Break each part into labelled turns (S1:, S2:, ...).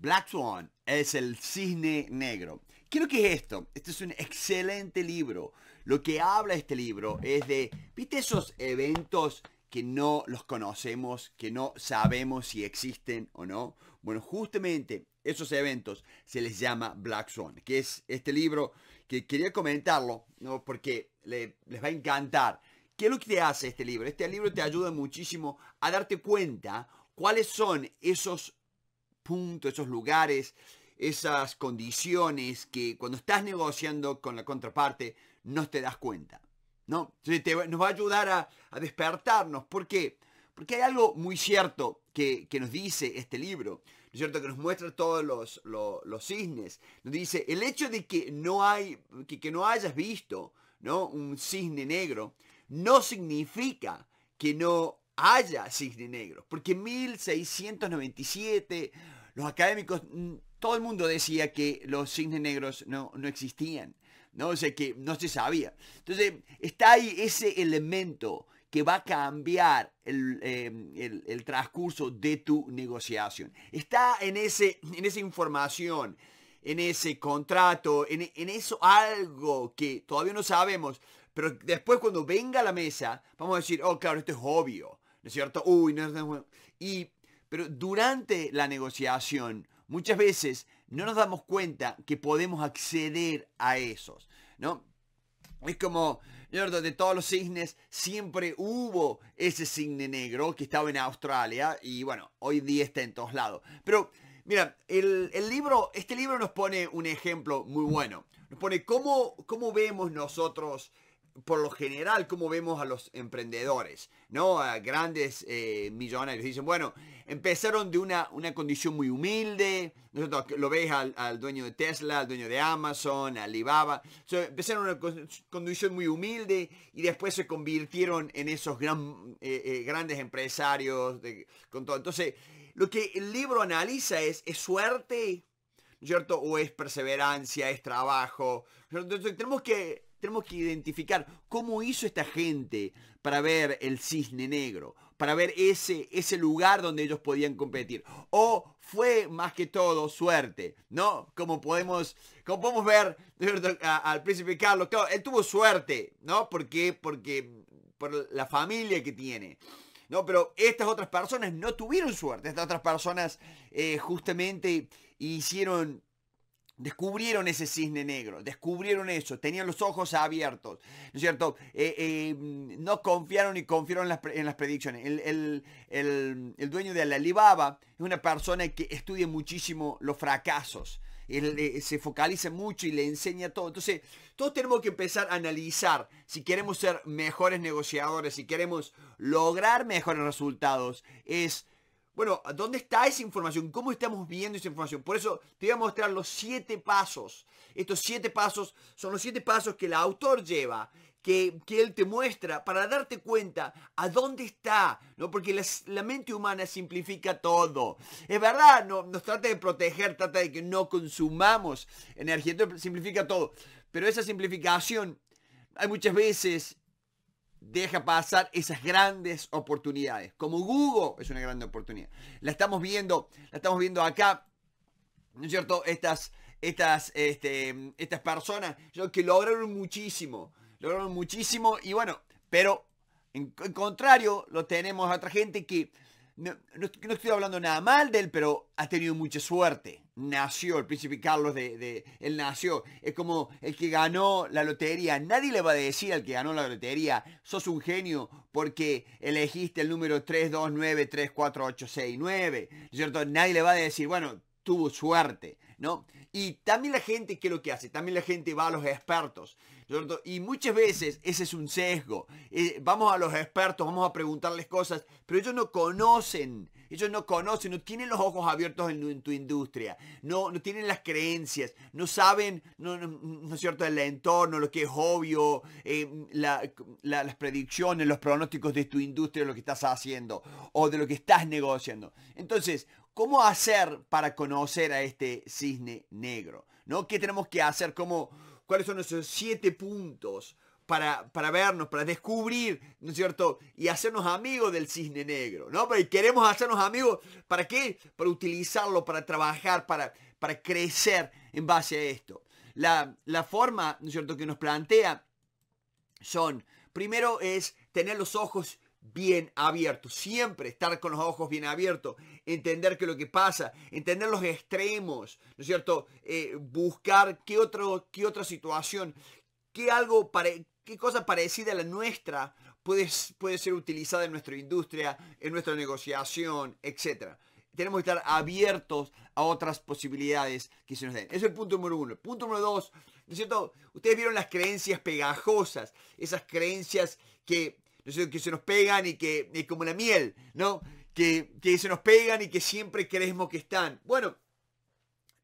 S1: Black Swan es el cisne negro. Quiero que es esto? Este es un excelente libro. Lo que habla este libro es de, ¿viste esos eventos que no los conocemos, que no sabemos si existen o no? Bueno, justamente esos eventos se les llama Black Swan, que es este libro que quería comentarlo, ¿no? porque les va a encantar. ¿Qué es lo que te hace este libro? Este libro te ayuda muchísimo a darte cuenta cuáles son esos puntos, esos lugares, esas condiciones que cuando estás negociando con la contraparte no te das cuenta. ¿no? Entonces nos va a ayudar a, despertarnos. ¿Por qué? Porque hay algo muy cierto que, nos dice este libro, es cierto? Que nos muestra todos los, cisnes. Nos dice, el hecho de que no, hay, que, que no hayas visto ¿no? un cisne negro no significa que no haya cisne negro, porque en 1697 los académicos, mm, todo el mundo decía que los cisnes negros no, no existían, ¿no? sé sea, que no se sabía. Entonces, está ahí ese elemento que va a cambiar em, el, transcurso de tu negociación. Está en, ese, en esa información, en ese contrato, en, en eso algo que todavía no sabemos, pero después cuando venga a la mesa, vamos a decir, oh, claro, esto es obvio. ¿no es cierto? Uy, no, y, pero durante la negociación, muchas veces no nos damos cuenta que podemos acceder a esos, ¿no? Es como, de todos los cisnes siempre hubo ese cisne negro que estaba en Australia y bueno, hoy día está en todos lados. Pero mira, el, libro, este libro nos pone un ejemplo muy bueno. Nos pone cómo, cómo vemos nosotros por lo general como vemos a los emprendedores, ¿no? A grandes eh, millonarios. Dicen, bueno, empezaron de una, una condición muy humilde. Nosotros lo ves al, dueño de Tesla, al dueño de Amazon, a Alibaba. empezaron una condición muy humilde y después se convirtieron en esos gran, eh, eh, grandes empresarios con todo. Entonces, lo que el libro analiza es, es suerte, ¿No es ¿cierto? O es perseverancia, es trabajo. Entonces, tenemos que tenemos que identificar cómo hizo esta gente para ver el cisne negro, para ver ese, ese lugar donde ellos podían competir. O fue más que todo suerte, ¿no? Como podemos, como podemos ver al príncipe Carlos, él tuvo suerte, ¿no? Porque, porque por la familia que tiene. No, pero estas otras personas no tuvieron suerte. Estas otras personas eh, justamente hicieron Descubrieron ese cisne negro, descubrieron eso, tenían los ojos abiertos, ¿no es cierto? Eh, eh, no confiaron ni confiaron en las, predicciones. El, dueño de Alibaba es una persona que estudia muchísimo los fracasos, eh, se focaliza mucho y le enseña todo. Entonces, todos tenemos que empezar a analizar si queremos ser mejores negociadores, si queremos lograr mejores resultados, es bueno, ¿dónde está esa información? ¿Cómo estamos viendo esa información? Por eso te voy a mostrar los siete pasos. Estos siete pasos son los siete pasos que el autor lleva, que, él te muestra para darte cuenta a dónde está, ¿no? Porque la mente humana simplifica todo. Es verdad, no, nos trata de proteger, trata de que no consumamos energía, simplifica todo. Pero esa simplificación hay muchas veces deja pasar esas grandes oportunidades. Como Google es una gran oportunidad. La estamos viendo, la estamos viendo acá, ¿no es cierto? Estas, estas, este, estas personas que lograron muchísimo, lograron muchísimo y bueno, pero en, en contrario lo tenemos a otra gente que no, estoy hablando nada mal de él, pero ha tenido mucha suerte. Nació, el príncipe Carlos de, Él nació. Es como el que ganó la lotería. Nadie le va a decir al que ganó la lotería, sos un genio porque elegiste el número 32934869, ¿Cierto? Nadie le va a decir, bueno, tuvo suerte. ¿no? Y también la gente, ¿qué es lo que hace? También la gente va a los expertos, ¿cierto? Y muchas veces ese es un sesgo. Eh, vamos a los expertos, vamos a preguntarles cosas, pero ellos no conocen, ellos no conocen, no tienen los ojos abiertos en, tu industria, no, no tienen las creencias, no saben, no, es cierto?, el entorno, lo que es obvio, eh, las predicciones, los pronósticos de tu industria, lo que estás haciendo o de lo que estás negociando. Entonces, ¿Cómo hacer para conocer a este cisne negro? ¿No? ¿Qué tenemos que hacer? ¿Cómo, ¿Cuáles son esos siete puntos para, para, vernos, para descubrir, ¿no es cierto? Y hacernos amigos del cisne negro, ¿no? queremos hacernos amigos, ¿para qué? Para utilizarlo, para trabajar, para, para crecer en base a esto. La, la forma, ¿no es cierto?, que nos plantea son, primero es tener los ojos bien abierto. siempre estar con los ojos bien abiertos, entender que lo que pasa, entender los extremos, ¿no es cierto? Eh, buscar qué, otro, otra situación, qué, algo qué cosa parecida a la nuestra puede, puede ser utilizada en nuestra industria, en nuestra negociación, etcétera tenemos que estar abiertos a otras posibilidades que se nos den. Ese es el punto número uno. punto número dos, ¿no es cierto? Ustedes vieron las creencias pegajosas, esas creencias que ¿no que se nos pegan y que, es como la miel, ¿no? Que, se nos pegan y que siempre creemos que están. Bueno,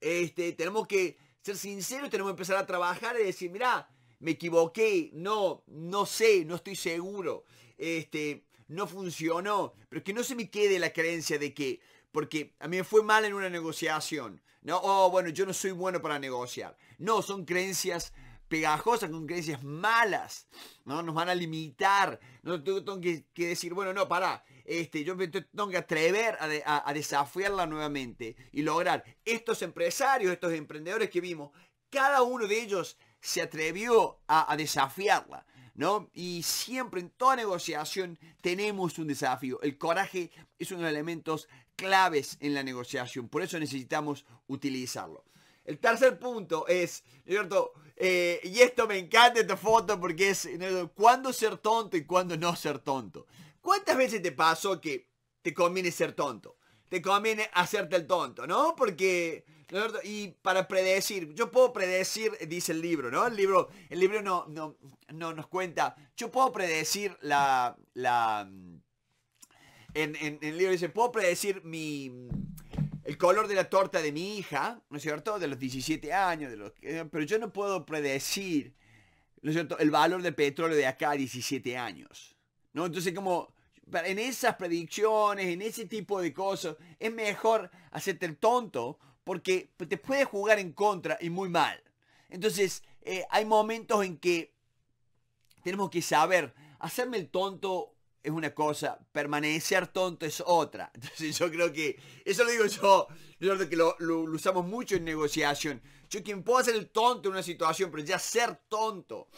S1: este, tenemos que ser sinceros, tenemos que empezar a trabajar y decir, mirá, me equivoqué, no, no sé, no estoy seguro, este, no funcionó, pero que no se me quede la creencia de que, porque a mí me fue mal en una negociación, no, oh, bueno, yo no soy bueno para negociar. No, son creencias pegajosas, con creencias malas, ¿no? Nos van a limitar. No tengo que, decir, bueno, no, pará, este, yo tengo que atrever a, desafiarla nuevamente y lograr. Estos empresarios, estos emprendedores que vimos, cada uno de ellos se atrevió a, a desafiarla. ¿No? Y siempre en toda negociación tenemos un desafío. El coraje es uno de los elementos claves en la negociación, por eso necesitamos utilizarlo. El tercer punto es, ¿cierto? Eh, y esto me encanta esta foto porque es cuando ser tonto y cuándo no ser tonto. ¿Cuántas veces te pasó que te conviene ser tonto? Te conviene hacerte el tonto, ¿no? Porque, ¿no y para predecir, yo puedo predecir, dice el libro, ¿no? El libro, el libro no, no, nos cuenta, yo puedo predecir la, la, en el libro dice, puedo predecir mi, el color de la torta de mi hija, ¿no es cierto? De los 17 años, de los, pero yo no puedo predecir, ¿no es cierto?, el valor del petróleo de acá a 17 años, ¿no? Entonces como en esas predicciones, en ese tipo de cosas, es mejor hacerte el tonto porque te puede jugar en contra y muy mal. Entonces, eh, hay momentos en que tenemos que saber, hacerme el tonto es una cosa, permanecer tonto es otra. Entonces yo creo que, eso lo digo yo, yo creo que lo, usamos mucho en negociación. Yo quien puedo ser el tonto en una situación, pero ya ser tonto.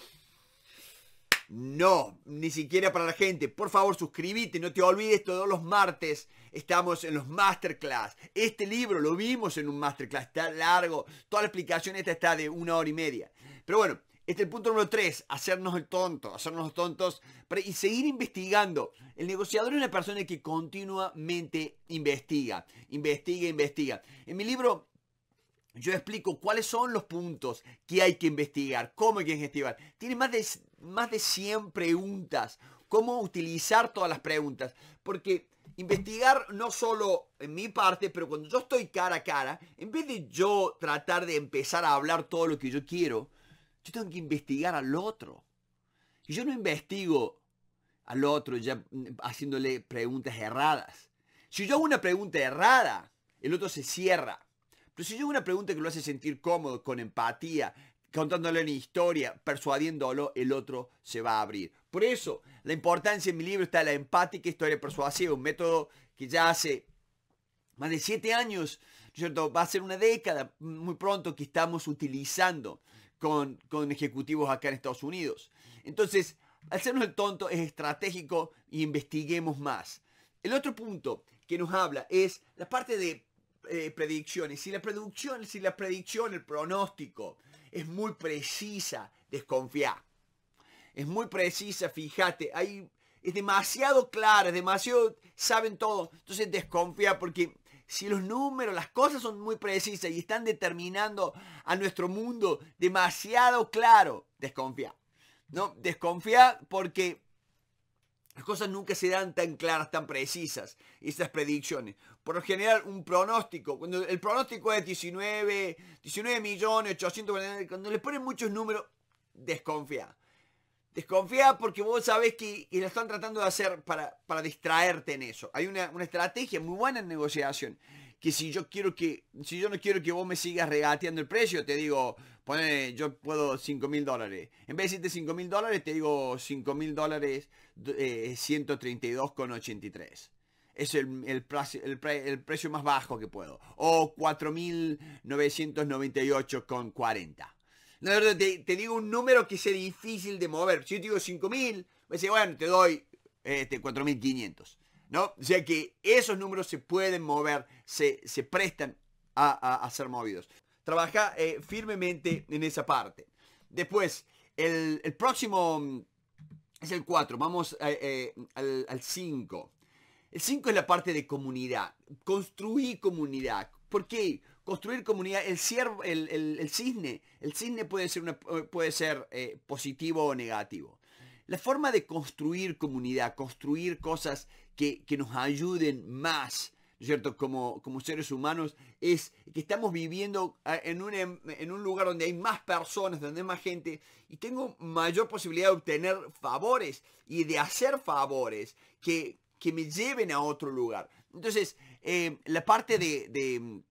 S1: No, ni siquiera para la gente. Por favor, suscríbete, no te olvides, todos los martes estamos en los masterclass. Este libro lo vimos en un masterclass, está largo, toda la explicación esta está de una hora y media. Pero bueno, este es el punto número 3, hacernos el tonto, hacernos tontos y seguir investigando. El negociador es una persona que continuamente investiga, investiga, investiga. En mi libro yo explico cuáles son los puntos que hay que investigar, cómo hay que investigar. Tiene más de, más de 100 preguntas, cómo utilizar todas las preguntas, porque investigar no solo en mi parte, pero cuando yo estoy cara a cara, en vez de yo tratar de empezar a hablar todo lo que yo quiero, yo tengo que investigar al otro. Y yo no investigo al otro ya mm, haciéndole preguntas erradas. Si yo hago una pregunta errada, el otro se cierra. Pero si yo hago una pregunta que lo hace sentir cómodo, con empatía, contándole una historia, persuadiéndolo, el otro se va a abrir. Por eso, la importancia en mi libro está la empática historia persuasiva, un método que ya hace más de siete años, ¿cierto? va a ser una década muy pronto que estamos utilizando con, ejecutivos acá en Estados Unidos. Entonces, hacernos el tonto es estratégico y investiguemos más. El otro punto que nos habla es la parte de eh, predicciones. Si la predicción, si la predicción, el pronóstico es muy precisa, desconfía. Es muy precisa, fíjate, ahí es demasiado clara, es demasiado, saben todo. Entonces desconfía porque si los números, las cosas son muy precisas y están determinando a nuestro mundo demasiado claro, desconfía. ¿No? Desconfía porque las cosas nunca se dan tan claras, tan precisas, esas predicciones. Por lo general, un pronóstico, cuando el pronóstico es 19, 19 millones, cuando le ponen muchos números, desconfía. Desconfía porque vos sabés que y lo están tratando de hacer para, distraerte en eso. Hay una, estrategia muy buena en negociación. Que si yo quiero que, si yo no quiero que vos me sigas regateando el precio, te digo, pone, yo puedo 5.000 mil dólares. En vez de decirte mil dólares, te digo 5 mil dólares 132,83 eh, es el, el, precio más bajo que puedo. O 4.998,40. No te, digo un número que sea difícil de mover. Si yo digo 5.000, me dice, bueno, te doy este, 4.500. ¿no? O sea que esos números se pueden mover, se, prestan a, ser movidos. Trabaja eh, firmemente en esa parte. Después, el, próximo mm, es el 4, vamos eh, eh, al 5. El 5 es la parte de comunidad. Construir comunidad. ¿Por qué? construir comunidad. El, ciervo, el, cisne, el cisne puede ser, eh, puede ser eh, positivo o negativo. La forma de construir comunidad, construir cosas que, nos ayuden más, ¿cierto? Como, como, seres humanos, es que estamos viviendo ah, em, en un, lugar donde hay más personas, donde hay más gente, y tengo mayor posibilidad de obtener favores y de hacer favores que, que me lleven a otro lugar. Entonces, eh, la parte de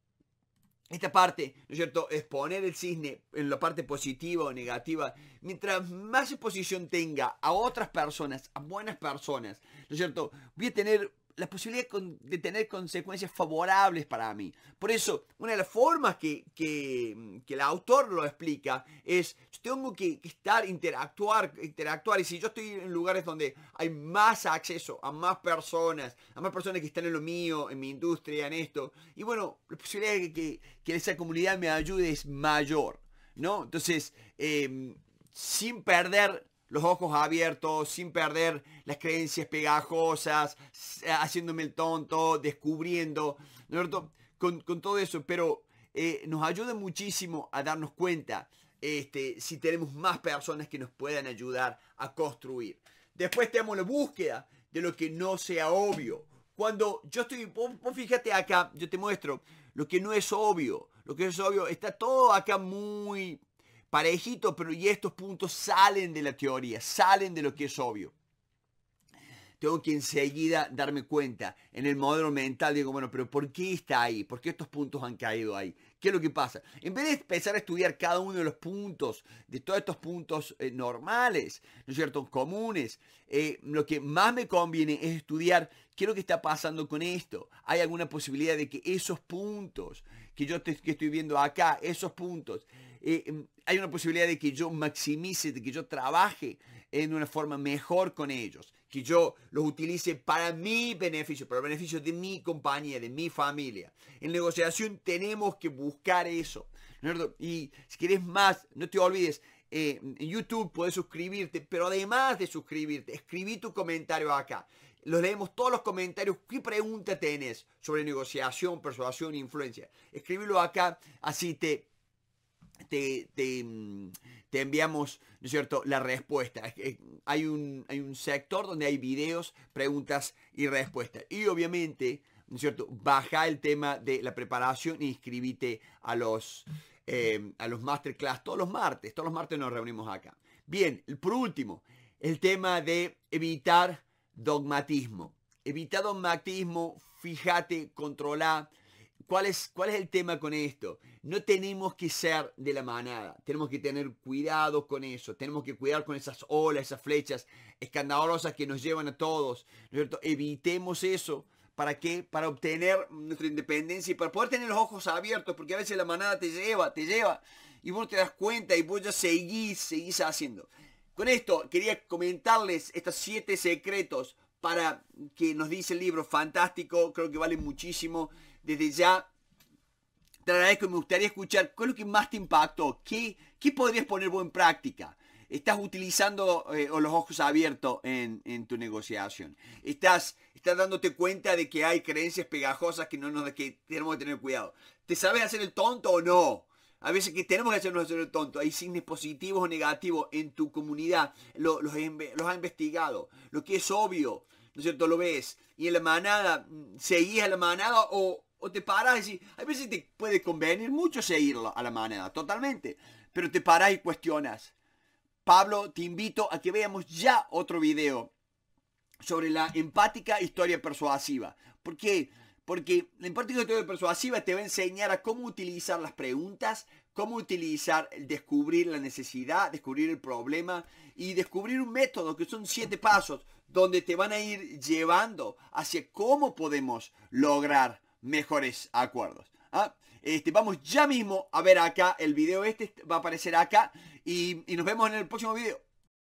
S1: esta parte, ¿no es cierto?, exponer el cisne en la parte positiva o negativa, mientras más exposición tenga a otras personas, a buenas personas, ¿no es cierto?, voy a tener la posibilidad de tener consecuencias favorables para mí. Por eso, una de las formas que, el autor lo explica es, tengo que, estar, interactuar, interactuar, y si yo estoy en lugares donde hay más acceso a más personas, a más personas que están en lo mío, en mi industria, en esto, y bueno, la posibilidad de que, esa comunidad me ayude es mayor, ¿no? Entonces, em, sin perder los ojos abiertos, sin perder las creencias pegajosas, haciéndome el tonto, descubriendo, ¿no es cierto? Con, todo eso, pero eh, nos ayuda muchísimo a darnos cuenta este, si tenemos más personas que nos puedan ayudar a construir. Después tenemos la búsqueda de lo que no sea obvio. Cuando yo estoy, fíjate acá, yo te muestro lo que no es obvio. Lo que es obvio, está todo acá muy parejito, pero y estos puntos salen de la teoría, salen de lo que es obvio. Tengo que enseguida darme cuenta en el modelo mental, digo, bueno, pero ¿por qué está ahí? ¿Por qué estos puntos han caído ahí? ¿Qué es lo que pasa? En vez de empezar a estudiar cada uno de los puntos, de todos estos puntos eh, normales, ¿no es cierto?, comunes, eh, lo que más me conviene es estudiar qué es lo que está pasando con esto. ¿Hay alguna posibilidad de que esos puntos que yo que estoy viendo acá, esos puntos. Eh, em, hay una posibilidad de que yo maximice, de que yo trabaje en una forma mejor con ellos, que yo los utilice para mi beneficio, para el beneficio de mi compañía, de mi familia. En negociación tenemos que buscar eso. Y si quieres más, no te olvides, eh, en YouTube puedes suscribirte, pero además de suscribirte, escribí tu comentario acá. Los leemos todos los comentarios. ¿Qué pregunta tenés sobre negociación, persuasión e influencia? Escríbelo acá, así te, mm, te, enviamos, ¿no es cierto?, la respuesta. Hay un, hay un sector donde hay videos, preguntas y respuestas. Y obviamente, ¿no es cierto?, baja el tema de la preparación e inscríbete a los, em, a los masterclass todos los martes. Todos los martes nos reunimos acá. Bien, por último, el tema de evitar dogmatismo. Evita dogmatismo, fíjate, controla. ¿Cuál es, ¿Cuál es el tema con esto? No tenemos que ser de la manada, tenemos que tener cuidado con eso, tenemos que cuidar con esas olas, esas flechas escandalosas que nos llevan a todos, Evitemos eso, ¿Para qué? Para obtener nuestra independencia y para poder tener los ojos abiertos, porque a veces la manada te lleva, te lleva, y vos te das cuenta y vos ya seguís, seguís haciendo. Con esto quería comentarles estos siete secretos para que nos dice el libro fantástico, creo que vale muchísimo. Desde ya te agradezco y me gustaría escuchar cuál es lo que más te impactó, qué, qué podrías poner vos en práctica. Estás utilizando eh, los ojos abiertos en, tu negociación. Estás, estás dándote cuenta de que hay creencias pegajosas que no nos que tenemos que tener cuidado. ¿Te sabes hacer el tonto o no? A veces que tenemos que hacernos hacer el tonto. Hay signos positivos o negativos en tu comunidad. los, los ha investigado. Lo que es obvio, ¿no es cierto? Lo ves. Y en la manada, mm, seguís a la manada o, te paras y a veces te puede convenir mucho seguirlo a la manada, totalmente. Pero te paras y cuestionas. Pablo, te invito a que veamos ya otro video sobre la empática historia persuasiva. Porque porque en parte de persuasiva te va a enseñar a cómo utilizar las preguntas, cómo utilizar, descubrir la necesidad, descubrir el problema y descubrir un método que son siete pasos donde te van a ir llevando hacia cómo podemos lograr mejores acuerdos. ¿ah? Este, vamos ya mismo a ver acá el video este, va a aparecer acá y nos vemos en el próximo video.